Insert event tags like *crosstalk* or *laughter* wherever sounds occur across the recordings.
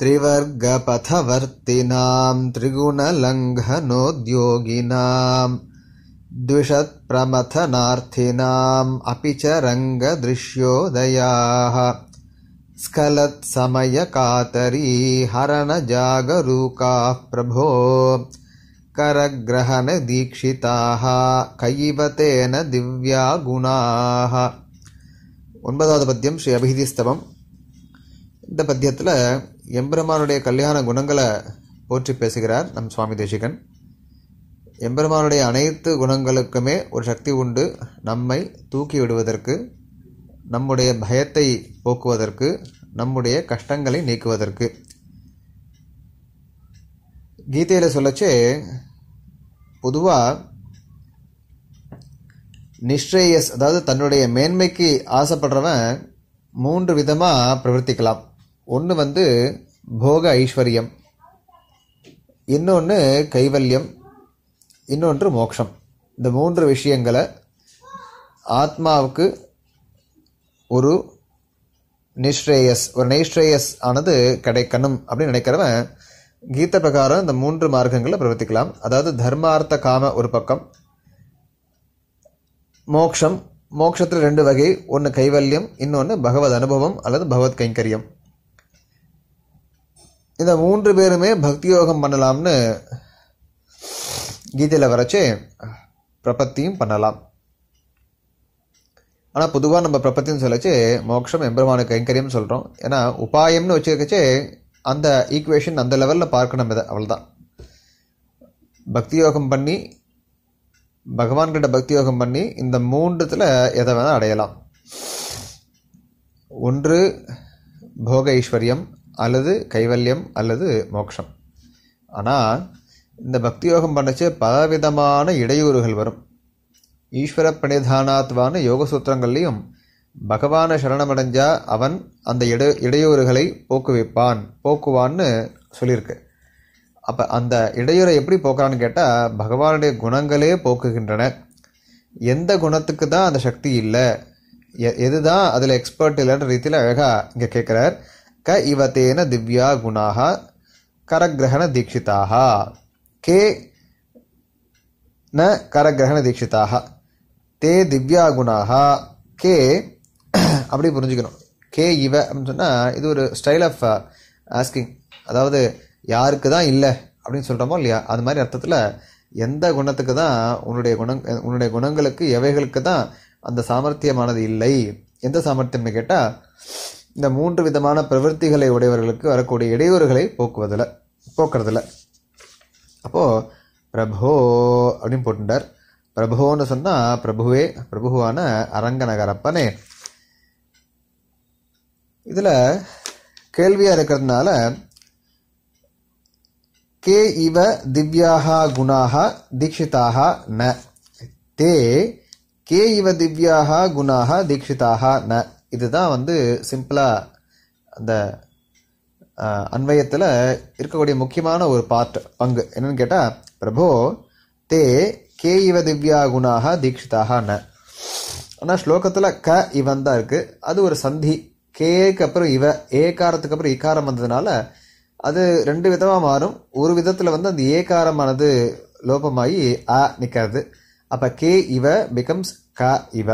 त्रिवर्गपथवर्तिनां त्रिगुणलङ्घनोद्योगिनां द्विषत्प्रमथनार्थिनाम् अपि च रङ्गदृश्योदयाः स्खलत्समयकातरी प्रभो करग्रहणदीक्षिताः कैवतेन गुणाः ओन्बदावत् श्री अभिधिस्तवम् இந்த பத்தியத்தில் எம்பெருமானுடைய கல்யாண குணங்களை போற்றி பேசுகிறார் நம் சுவாமி தேசிகன் எம்பெருமானுடைய அனைத்து குணங்களுக்குமே ஒரு சக்தி உண்டு நம்மை தூக்கி விடுவதற்கு நம்முடைய பயத்தை போக்குவதற்கு நம்முடைய கஷ்டங்களை நீக்குவதற்கு கீதையில் சொல்லச்சே பொதுவாக நிஷ்ரேயஸ் அதாவது தன்னுடைய மேன்மைக்கு ஆசைப்படுறவன் மூன்று விதமாக பிரவர்த்திக்கலாம் ஒன்று வந்து போக ஐஸ்வர்யம் இன்னொன்று கைவல்யம் இன்னொன்று மோக்ஷம் இந்த மூன்று விஷயங்களை ஆத்மாவுக்கு ஒரு நிஷ்ரேயஸ் ஒரு நைஸ்ரேயஸ் ஆனது கிடைக்கணும் அப்படின்னு நினைக்கிறவன் கீத பிரகாரம் இந்த மூன்று மார்க்கங்களை பிரவர்த்திக்கலாம் அதாவது தர்மார்த்த காம ஒரு பக்கம் மோக்ஷம் மோக்ஷத்தில் ரெண்டு வகை ஒன்று கைவல்யம் இன்னொன்று பகவத் அனுபவம் அல்லது பகவத் கைங்கரியம் இந்த மூன்று பேருமே பக்தி யோகம் பண்ணலாம்னு கீதையில் வரைச்சு பிரபத்தியும் பண்ணலாம் ஆனால் பொதுவாக நம்ம பிரபத்தின்னு சொல்லச்சு மோட்சம் எம்பெருமானுக்கு கைங்கரியம்னு சொல்கிறோம் ஏன்னா உபாயம்னு வச்சுக்கச்சே அந்த ஈக்குவேஷன் அந்த லெவலில் பார்க்கணும் இதை அவ்வளோதான் பக்தி யோகம் பண்ணி பகவான்கிட்ட பக்தி யோகம் பண்ணி இந்த மூன்றுத்தில் எதை வேணால் அடையலாம் ஒன்று போக ஐஸ்வர்யம் அல்லது கைவல்யம் அல்லது மோக்ஷம் ஆனால் இந்த பக்தி யோகம் பண்ணச்சு பலவிதமான இடையூறுகள் வரும் ஈஸ்வர பிரணிதானாத்வான யோக சூத்திரங்கள்லேயும் பகவானை சரணமடைஞ்சால் அவன் அந்த இட இடையூறுகளை போக்குவிப்பான் போக்குவான்னு சொல்லியிருக்கு அப்போ அந்த இடையூறை எப்படி போக்குறான்னு கேட்டால் பகவானுடைய குணங்களே போக்குகின்றன எந்த குணத்துக்கு தான் அந்த சக்தி இல்லை எ எது தான் அதில் எக்ஸ்பர்ட் இல்லைன்ற ரீதியில் அழகாக இங்கே கேட்குறார் க திவ்யா குணாக கரகிரகண தீட்சிதாக கே ந கரகிரகண தீட்சிதாக தே திவ்யா குணாக கே *clears throat* அப்படி புரிஞ்சுக்கணும் கே இவ அப்படின்னு சொன்னால் இது ஒரு ஸ்டைல் ஆஃப் ஆஸ்கிங் அதாவது யாருக்கு தான் இல்லை அப்படின்னு சொல்கிறோமோ இல்லையா அது மாதிரி அர்த்தத்தில் எந்த குணத்துக்கு தான் உன்னுடைய குணங் உன்னுடைய குணங்களுக்கு எவைகளுக்கு தான் அந்த சாமர்த்தியமானது இல்லை எந்த சாமர்த்தியம்னு கேட்டால் இந்த மூன்று விதமான பிரவருத்திகளை உடையவர்களுக்கு வரக்கூடிய இடையூறுகளை போக்குவதில் போக்குறதில்ல அப்போது பிரபோ அப்படின்னு போட்டுட்டார் பிரபுவோன்னு சொன்னால் பிரபுவே பிரபுவான அரங்கநகரப்பனே இதில் கேள்வியாக இருக்கிறதுனால கே இவ திவ்யாக குணாக தீட்சிதாக ந தே கே இவ திவ்யாக குணாக தீட்சிதாக ந இதுதான் வந்து சிம்பிளாக அந்த அன்வயத்தில் இருக்கக்கூடிய முக்கியமான ஒரு பார்ட் பங்கு என்னென்னு கேட்டால் பிரபோ தே கே இவ திவ்யா குணாக தீட்சிதாக ந ஆனால் ஸ்லோகத்தில் க இவன் தான் இருக்குது அது ஒரு சந்தி கேக்கு அப்புறம் இவ ஏகாரத்துக்கு அப்புறம் இக்காரம் வந்ததுனால அது ரெண்டு விதமாக மாறும் ஒரு விதத்தில் வந்து அந்த ஏகாரமானது லோபமாகி அ நிற்கிறது அப்போ கே இவ பிகம்ஸ் க இவ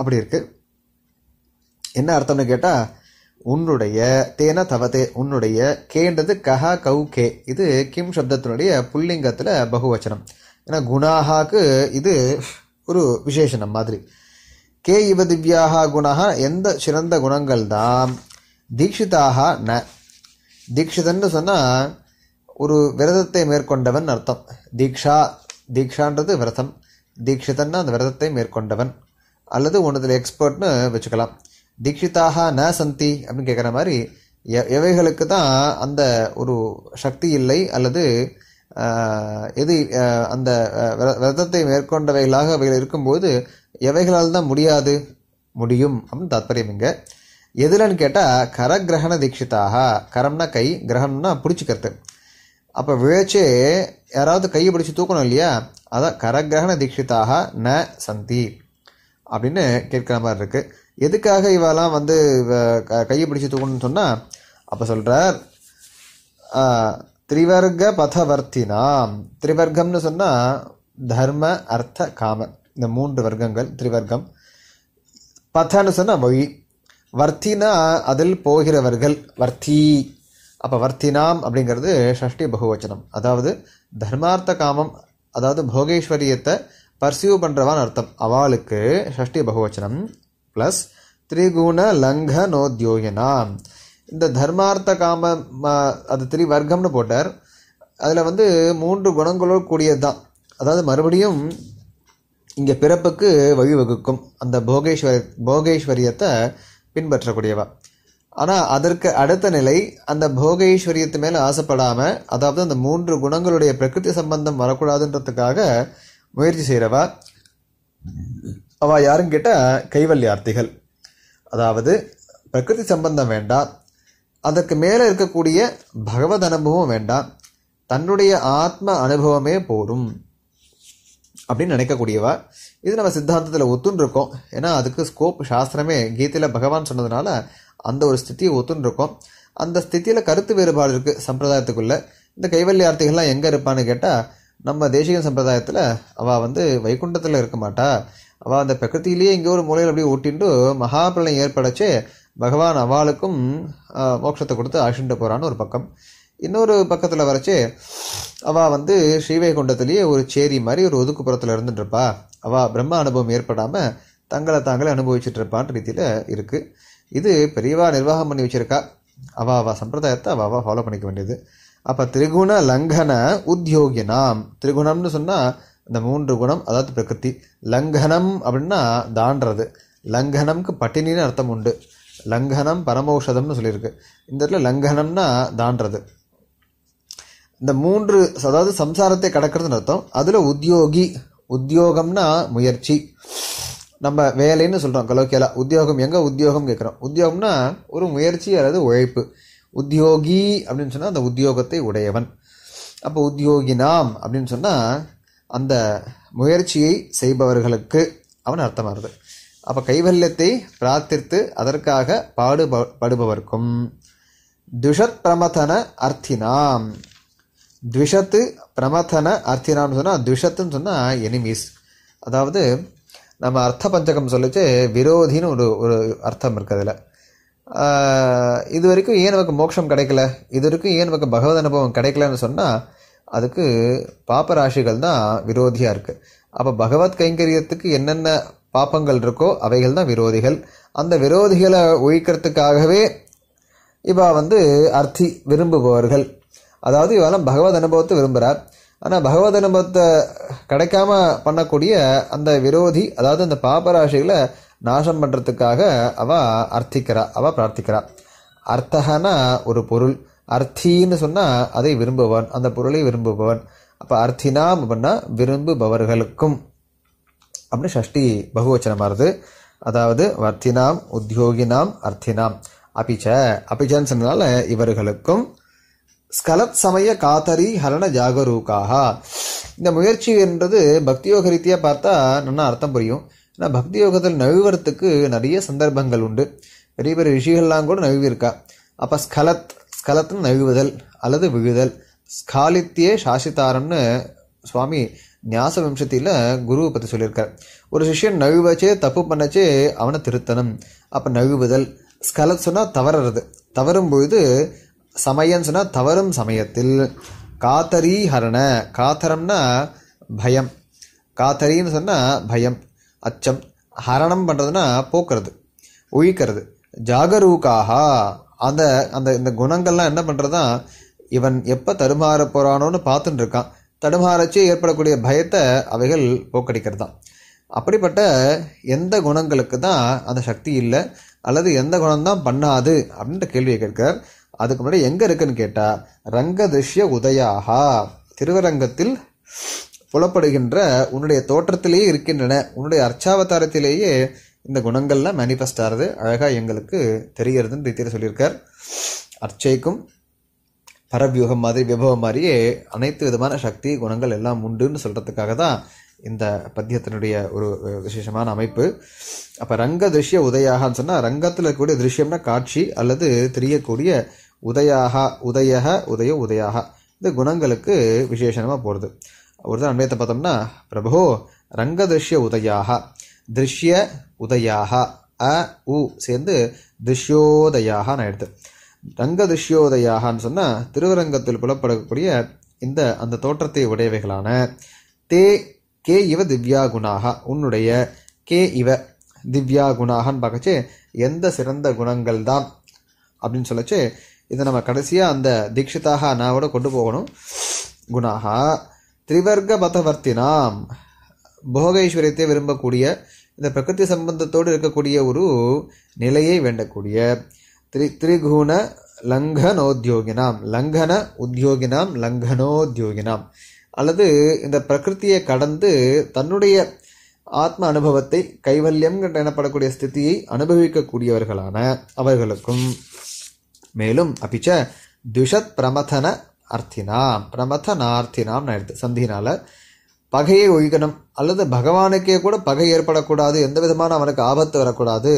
அப்படி இருக்குது என்ன அர்த்தம்னு கேட்டால் உன்னுடைய தேன தவதே உன்னுடைய கேன்றது கஹா கவு கே இது கிம் சப்தத்தினுடைய புல்லிங்கத்தில் பகுவச்சனம் ஏன்னா குணாகாக்கு இது ஒரு விசேஷனம் மாதிரி கே இவ திவ்யாக குணாக எந்த சிறந்த குணங்கள் தான் தீட்சிதாக ந தீட்சிதன்னு சொன்னால் ஒரு விரதத்தை மேற்கொண்டவன் அர்த்தம் தீக்ஷா தீக்ஷான்றது விரதம் தீட்சிதன்னா அந்த விரதத்தை மேற்கொண்டவன் அல்லது உனதில் எக்ஸ்பர்ட்னு வச்சுக்கலாம் தீட்சிதாக ந சந்தி அப்படின்னு கேட்குற மாதிரி எவைகளுக்கு தான் அந்த ஒரு சக்தி இல்லை அல்லது எது அந்த விரதத்தை மேற்கொண்டவைகளாக அவைகள் இருக்கும்போது எவைகளால் தான் முடியாது முடியும் அப்படின்னு தாத்பரியம் இங்கே எதுலன்னு கேட்டால் கரகிரகண தீட்சிதாக கரம்னா கை கிரகம்னா பிடிச்சிக்கிறது அப்போ விழைச்சே யாராவது கையை பிடிச்சி தூக்கணும் இல்லையா அதான் கரகிரகண தீட்சிதாக ந சந்தி அப்படின்னு கேட்குற மாதிரி இருக்குது எதுக்காக இவெல்லாம் வந்து கையை பிடிச்சி தூக்கணும்னு சொன்னால் அப்போ சொல்கிறார் திரிவர்க பதவர்த்தினாம் திரிவர்க்கம்னு சொன்னால் தர்ம அர்த்த காம இந்த மூன்று வர்க்கங்கள் திரிவர்க்கம் பதன்னு சொன்னால் வழி வர்த்தினா அதில் போகிறவர்கள் வர்த்தி அப்போ வர்த்தினாம் அப்படிங்கிறது ஷஷ்டி பகுவச்சனம் அதாவது தர்மார்த்த காமம் அதாவது போகேஸ்வரியத்தை பர்சியூ பண்ணுறவான்னு அர்த்தம் அவளுக்கு ஷஷ்டி பகுவச்சனம் ப்ளஸ் லங்க லங்கனோத்யோகினா இந்த தர்மார்த்த காம அது திரி வர்க்கம்னு போட்டார் அதில் வந்து மூன்று குணங்களோடு கூடியது தான் அதாவது மறுபடியும் இங்கே பிறப்புக்கு வழிவகுக்கும் அந்த போகேஸ்வரி போகேஸ்வரியத்தை பின்பற்றக்கூடியவா ஆனால் அதற்கு அடுத்த நிலை அந்த போகேஸ்வரியத்து மேலே ஆசைப்படாமல் அதாவது அந்த மூன்று குணங்களுடைய பிரகிருதி சம்பந்தம் வரக்கூடாதுன்றதுக்காக முயற்சி செய்கிறவா அவா யாரும் கேட்டால் கைவல்யார்த்திகள் அதாவது பிரகிருதி சம்பந்தம் வேண்டாம் அதற்கு மேலே இருக்கக்கூடிய பகவத் அனுபவம் வேண்டாம் தன்னுடைய ஆத்ம அனுபவமே போதும் அப்படின்னு நினைக்கக்கூடியவா இது நம்ம சித்தாந்தத்தில் ஒத்துன்னு இருக்கோம் ஏன்னா அதுக்கு ஸ்கோப் சாஸ்திரமே கீதையில் பகவான் சொன்னதுனால அந்த ஒரு ஸ்தித்தியை ஒத்துன்னு அந்த ஸ்தித்தியில் கருத்து வேறுபாடு இருக்குது சம்பிரதாயத்துக்குள்ளே இந்த கைவல்யார்த்திகள்லாம் எங்கே இருப்பான்னு கேட்டால் நம்ம தேசிக சம்பிரதாயத்தில் அவள் வந்து வைகுண்டத்தில் இருக்க மாட்டா அவள் அந்த பிரகிருத்திலேயே இங்கே ஒரு மூலையில் அப்படியே ஓட்டிண்டு மகாபலம் ஏற்படச்சே பகவான் அவளுக்கும் மோட்சத்தை கொடுத்து ஆசிண்டு போகிறான்னு ஒரு பக்கம் இன்னொரு பக்கத்தில் வரச்சு அவள் வந்து ஸ்ரீவைகுண்டத்திலேயே ஒரு சேரி மாதிரி ஒரு ஒதுக்குப்புறத்தில் இருந்துட்டுருப்பா அவள் பிரம்ம அனுபவம் ஏற்படாமல் தங்களை தாங்களே அனுபவிச்சுட்டு இருப்பான்ற ரீதியில் இருக்குது இது பெரியவா நிர்வாகம் பண்ணி வச்சுருக்கா அவள் அவள் சம்பிரதாயத்தை அவள் அவள் ஃபாலோ பண்ணிக்க வேண்டியது அப்போ திரிகுண லங்கன உத்தியோகினாம் திரிகுணம்னு சொன்னால் இந்த மூன்று குணம் அதாவது பிரகிருதி லங்கனம் அப்படின்னா தான்றது லங்கனம்க்கு பட்டினின்னு அர்த்தம் உண்டு லங்கனம் பரமௌஷதம்னு சொல்லியிருக்கு இந்த இடத்துல லங்கனம்னா தான்றது இந்த மூன்று அதாவது சம்சாரத்தை கடக்கிறதுன்னு அர்த்தம் அதில் உத்தியோகி உத்தியோகம்னா முயற்சி நம்ம வேலைன்னு சொல்கிறோம் கலோக்கியலா உத்தியோகம் எங்கே உத்தியோகம் கேட்குறோம் உத்தியோகம்னா ஒரு முயற்சி அல்லது உழைப்பு உத்தியோகி அப்படின்னு சொன்னால் அந்த உத்தியோகத்தை உடையவன் அப்போ உத்தியோகி நாம் அப்படின்னு சொன்னால் அந்த முயற்சியை செய்பவர்களுக்கு அவன் அர்த்தமாகுது அப்போ கைவல்யத்தை பிரார்த்தித்து அதற்காக பாடுப படுபவர்க்கும் துஷத் பிரமதன அர்த்தினாம் த்விஷத்து பிரமதன அர்த்தினாம்னு சொன்னால் துஷத்துன்னு சொன்னால் எனிமீஸ் அதாவது நம்ம அர்த்த பஞ்சகம் சொல்லிச்சு விரோதின்னு ஒரு ஒரு அர்த்தம் இருக்குது அதில் இது வரைக்கும் ஏன் நமக்கு மோட்சம் கிடைக்கல இது வரைக்கும் ஏன் நமக்கு பகவத் அனுபவம் கிடைக்கலன்னு சொன்னால் அதுக்கு பாப்ப ராசிகள் தான் விரோதியாக இருக்குது அப்போ பகவத் கைங்கரியத்துக்கு என்னென்ன பாப்பங்கள் இருக்கோ அவைகள் தான் விரோதிகள் அந்த விரோதிகளை ஒழிக்கிறதுக்காகவே இவா வந்து அர்த்தி விரும்புபவர்கள் அதாவது இவெல்லாம் பகவத் அனுபவத்தை விரும்புகிறார் ஆனால் பகவத் அனுபவத்தை கிடைக்காம பண்ணக்கூடிய அந்த விரோதி அதாவது அந்த பாப்பராசிகளை நாசம் பண்ணுறதுக்காக அவள் அர்த்திக்கிறா அவள் பிரார்த்திக்கிறா அர்த்தகனா ஒரு பொருள் அர்த்தின்னு சொன்னால் அதை விரும்புவான் அந்த பொருளை விரும்புபவன் அப்போ அர்த்தினா அப்படின்னா விரும்புபவர்களுக்கும் அப்படின்னு ஷஷ்டி பகுவச்சனம் வருது அதாவது வர்த்தினாம் உத்தியோகினாம் அர்த்தினாம் அபிச்ச அபிச்சன்னு சொன்னதால இவர்களுக்கும் ஸ்கலத் சமய காத்தரி ஹரண ஜாகரூக்காக இந்த முயற்சி என்றது பக்தியோக ரீதியாக பார்த்தா நல்லா அர்த்தம் புரியும் ஆனால் பக்தி யோகத்தில் நழுவுறதுக்கு நிறைய சந்தர்ப்பங்கள் உண்டு பெரிய பெரிய ரிஷிகள்லாம் கூட நழுவிருக்கா அப்போ ஸ்கலத் ஸ்கலத்னு நழுவுதல் அல்லது விழுதல் ஸ்காலித்தியே சாசித்தாரம்னு சுவாமி நியாச வம்சத்தியில் குருவை பற்றி சொல்லியிருக்கார் ஒரு சிஷியன் நழுவச்சே தப்பு பண்ணச்சே அவனை திருத்தணும் அப்போ நழுவுதல் ஸ்கலத் சொன்னால் தவறுறது தவறும் பொழுது சமயம் சொன்னால் தவறும் சமயத்தில் காத்தரீஹரண காத்தரம்னா பயம் காத்தரின்னு சொன்னால் பயம் அச்சம் ஹரணம் பண்ணுறதுன்னா போக்குறது ஒழிக்கிறது ஜாகரூக்காக அந்த அந்த இந்த குணங்கள்லாம் என்ன பண்ணுறதுதான் இவன் எப்போ தடுமாற போகிறானோன்னு பார்த்துட்டு இருக்கான் தடுமாறச்சு ஏற்படக்கூடிய பயத்தை அவைகள் போக்கடிக்கிறது தான் அப்படிப்பட்ட எந்த குணங்களுக்கு தான் அந்த சக்தி இல்லை அல்லது எந்த குணம் தான் பண்ணாது அப்படின்ற கேள்வியை கேட்கிறார் அதுக்கு முன்னாடி எங்கே இருக்குன்னு கேட்டால் ரங்க உதயாகா திருவரங்கத்தில் புலப்படுகின்ற உன்னுடைய தோற்றத்திலேயே இருக்கின்றன உன்னுடைய அர்ச்சாவதாரத்திலேயே இந்த குணங்கள்லாம் மேனிஃபெஸ்ட் ஆகிறது அழகாக எங்களுக்கு தெரிகிறதுன்னு ரீதியில் சொல்லியிருக்கார் அர்ச்சைக்கும் பரவியூகம் மாதிரி விபவம் மாதிரியே அனைத்து விதமான சக்தி குணங்கள் எல்லாம் உண்டுன்னு சொல்கிறதுக்காக தான் இந்த பத்தியத்தினுடைய ஒரு விசேஷமான அமைப்பு அப்போ ரங்க திருஷ்ய உதயாகான்னு சொன்னால் ரங்கத்தில் இருக்கக்கூடிய திருஷ்யம்னா காட்சி அல்லது தெரியக்கூடிய உதயாகா உதயக உதய உதயாகா இந்த குணங்களுக்கு விசேஷமாக போகிறது ஒரு தான் அன்வயத்தை பார்த்தோம்னா பிரபோ ரங்கதிருஷ்ய உதயாக திருஷ்ய உதயாக அ உ சேர்ந்து நான் ஆயிடுது ரங்க திருஷ்யோதயாகன்னு சொன்னால் திருவரங்கத்தில் புலப்படக்கூடிய இந்த அந்த தோற்றத்தை உடையவைகளான தே கே இவ திவ்யா குணாக உன்னுடைய கே இவ திவ்யா குணாகன்னு பார்க்கச்சு எந்த சிறந்த குணங்கள் தான் அப்படின்னு சொல்லச்சு இதை நம்ம கடைசியாக அந்த தீட்சிதாக நாவோட கொண்டு போகணும் குணாகா திரிவர்க்க பதவர்த்தினாம் போக ஐஸ்வர்யத்தை விரும்பக்கூடிய இந்த பிரகிருதி சம்பந்தத்தோடு இருக்கக்கூடிய ஒரு நிலையை வேண்டக்கூடிய திரி திரிகுண லங்கனோத்யோகினாம் லங்கன உத்தியோகினாம் லங்கனோத்யோகினாம் அல்லது இந்த பிரகிருத்தியை கடந்து தன்னுடைய ஆத்ம அனுபவத்தை கைவல்யம் எனப்படக்கூடிய ஸ்திதியை அனுபவிக்கக்கூடியவர்களான அவர்களுக்கும் மேலும் அப்பிச்ச துஷத் பிரமதன அர்த்தினாம் பிரமதனார்த்தினாம்னு ஆயிடுது சந்தினால பகையை ஒழிக்கணும் அல்லது பகவானுக்கே கூட பகை ஏற்படக்கூடாது எந்த விதமான அவனுக்கு ஆபத்து வரக்கூடாது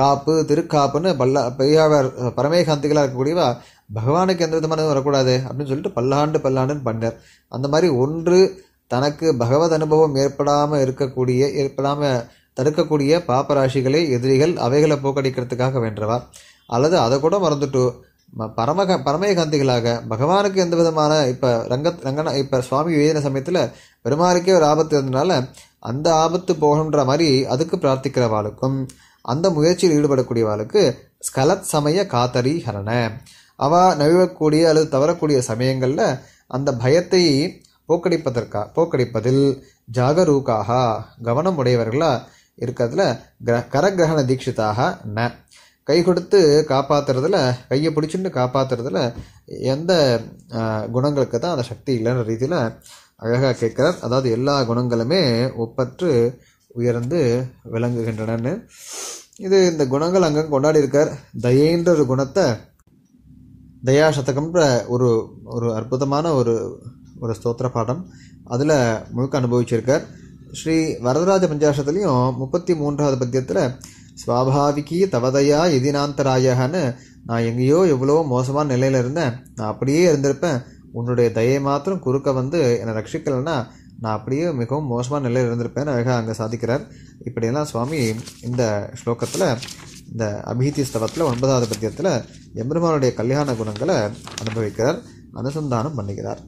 காப்பு திருக்காப்புன்னு பல்லா பெரியாவர் பரமேகாந்திகளாக இருக்கக்கூடியவா பகவானுக்கு எந்த விதமானதும் வரக்கூடாது அப்படின்னு சொல்லிட்டு பல்லாண்டு பல்லாண்டுன்னு பண்ணார் அந்த மாதிரி ஒன்று தனக்கு பகவத் அனுபவம் ஏற்படாமல் இருக்கக்கூடிய ஏற்படாமல் தடுக்கக்கூடிய பாப்பராசிகளை எதிரிகள் அவைகளை போக்கடிக்கிறதுக்காக வேண்டவா அல்லது அதை கூட மறந்துட்டு பரமக பரமய காந்திகளாக பகவானுக்கு எந்த விதமான இப்போ ரங்க ரங்கன இப்போ சுவாமி எழுதின சமயத்தில் பெருமாளுக்கே ஒரு ஆபத்து இருந்ததுனால அந்த ஆபத்து போகணுன்ற மாதிரி அதுக்கு பிரார்த்திக்கிறவாளுக்கும் அந்த முயற்சியில் ஈடுபடக்கூடியவாளுக்கு ஸ்கலத் சமய காத்தரி ஹரண அவ நழுவக்கூடிய அல்லது தவறக்கூடிய சமயங்களில் அந்த பயத்தை போக்கடிப்பதற்கா போக்கடிப்பதில் ஜாகரூக்காக கவனம் உடையவர்களாக இருக்கிறதுல கிர கரகிரகண தீட்சிதாக ந கை கொடுத்து காப்பாற்றுறதுல கையை பிடிச்சிட்டு காப்பாற்றுறதுல எந்த குணங்களுக்கு தான் அந்த சக்தி இல்லைன்ற ரீதியில் அழகாக கேட்குறார் அதாவது எல்லா குணங்களுமே ஒப்பற்று உயர்ந்து விளங்குகின்றனன்னு இது இந்த குணங்கள் அங்கங்கே கொண்டாடி இருக்கார் தயேன்ற ஒரு குணத்தை தயா சதகம்ன்ற ஒரு ஒரு அற்புதமான ஒரு ஒரு ஸ்தோத்திர பாடம் அதில் முழுக்க அனுபவிச்சிருக்கார் ஸ்ரீ வரதராஜ பஞ்சாசத்துலேயும் முப்பத்தி மூன்றாவது பத்தியத்தில் ஸ்வாபாவிக்கி தவதையா எதினாந்தராயகன்னு நான் எங்கேயோ எவ்வளோ மோசமான நிலையில் இருந்தேன் நான் அப்படியே இருந்திருப்பேன் உன்னுடைய தயை மாத்திரம் குறுக்க வந்து என்னை ரட்சிக்கலைன்னா நான் அப்படியே மிகவும் மோசமான நிலையில் இருந்திருப்பேன் அழகாக அங்கே சாதிக்கிறார் இப்படியெல்லாம் சுவாமி இந்த ஸ்லோகத்தில் இந்த அபிஹிதி ஸ்தவத்தில் ஒன்பதாவது பத்தியத்தில் எம்பெருமானுடைய கல்யாண குணங்களை அனுபவிக்கிறார் அனுசந்தானம் பண்ணுகிறார்